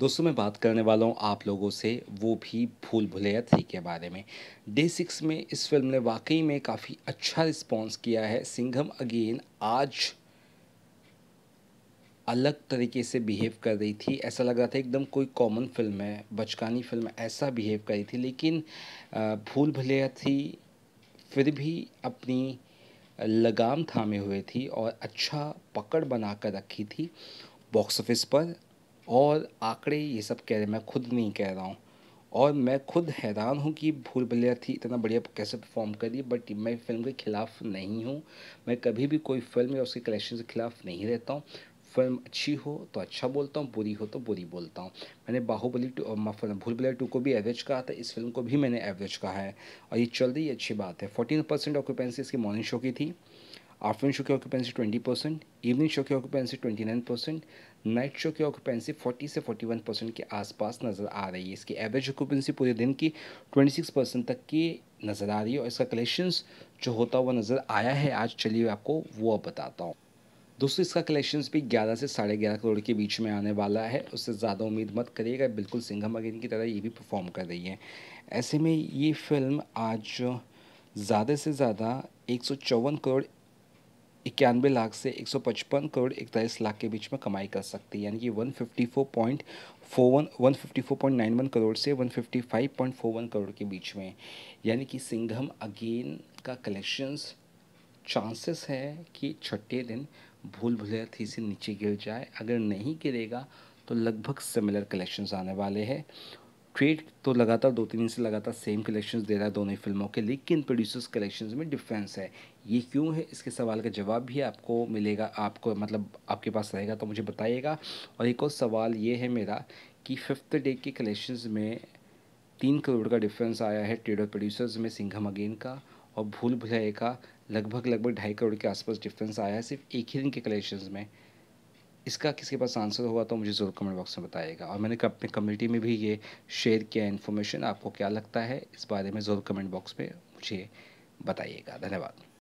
दोस्तों मैं बात करने वाला हूँ आप लोगों से वो भी भूल भुलैया थ्री के बारे में डे सिक्स में इस फिल्म ने वाकई में काफ़ी अच्छा रिस्पॉन्स किया है सिंघम अगेन आज अलग तरीके से बिहेव कर रही थी ऐसा लग रहा था एकदम कोई कॉमन फिल्म है बचकानी फिल्म ऐसा बिहेव कर रही थी लेकिन भूल भुलैया थी फिर भी अपनी लगाम थामे हुए थी और अच्छा पकड़ बना कर रखी थी बॉक्स ऑफिस पर और आंकड़े ये सब कह रहे मैं खुद नहीं कह रहा हूँ और मैं खुद हैरान हूँ कि भूल भलिया थी इतना बढ़िया कैसे परफॉर्म करी बट मैं फिल्म के ख़िलाफ़ नहीं हूँ मैं कभी भी कोई फिल्म या उसके कलेक्शन के ख़िलाफ़ नहीं रहता हूँ फिल्म अच्छी हो तो अच्छा बोलता हूँ बुरी हो तो बुरी बोलता हूँ मैंने बाहुबली टू भूल भुलैया टू को भी एवरेज कहा था इस फिल्म को भी मैंने एवरेज कहा है और ये चल रही अच्छी बात है फोर्टीन परसेंट ऑक्यूपेंसी इसकी मॉर्निंग शो की थी afternoon show की ऑक्यूपेंसी 20 परसेंट इवनिंग शो की ऑक्यूपेंसी 29 परसेंट नाइट शो की ऑक्यूपेंसी 40 से 41 परसेंट के आसपास नज़र आ रही है इसकी एवरेज ऑक्यूपेंसी पूरे दिन की 26 परसेंट तक की नज़र आ रही है और इसका कलेक्शंस जो होता हुआ नज़र आया है आज चलिए आपको वो अब बताता हूँ दोस्तों इसका कलेक्शंस भी 11 से साढ़े ग्यारह करोड़ के बीच में आने वाला है उससे ज़्यादा उम्मीद मत करिएगा बिल्कुल सिंघम अगेन की तरह ये भी परफॉर्म कर रही है ऐसे में ये फिल्म आज ज़्यादा से ज़्यादा एक करोड़ इक्यानवे लाख से 155 करोड़ इकतालीस लाख के बीच में कमाई कर सकती है यानी कि 154.41 154.91 करोड़ से 155.41 करोड़ के बीच में यानी कि सिंघम अगेन का कलेक्शंस चांसेस है कि छठे दिन भूल भुलैया थी से नीचे गिर जाए अगर नहीं गिरेगा तो लगभग सिमिलर कलेक्शंस आने वाले हैं ट्रेड तो लगातार दो तीन दिन से लगातार सेम कलेक्शंस दे रहा है दोनों ही फिल्मों के लेकिन प्रोड्यूसर्स कलेक्शंस में डिफरेंस है ये क्यों है इसके सवाल का जवाब भी आपको मिलेगा आपको मतलब आपके पास रहेगा तो मुझे बताइएगा और एक और सवाल ये है मेरा कि फिफ्थ डे के कलेक्शंस में तीन करोड़ का डिफरेंस आया है ट्रेड और प्रोड्यूसर्स में सिंघम अगेन का और भूल भुलाए का लगभग लगभग ढाई करोड़ के आसपास डिफरेंस आया है सिर्फ एक ही दिन के कलेक्शंस में इसका किसी के पास आंसर हुआ तो मुझे ज़रूर कमेंट बॉक्स में बताइएगा और मैंने अपने कम्युनिटी में भी ये शेयर किया इन्फॉर्मेशन आपको क्या लगता है इस बारे में ज़रूर कमेंट बॉक्स में मुझे बताइएगा धन्यवाद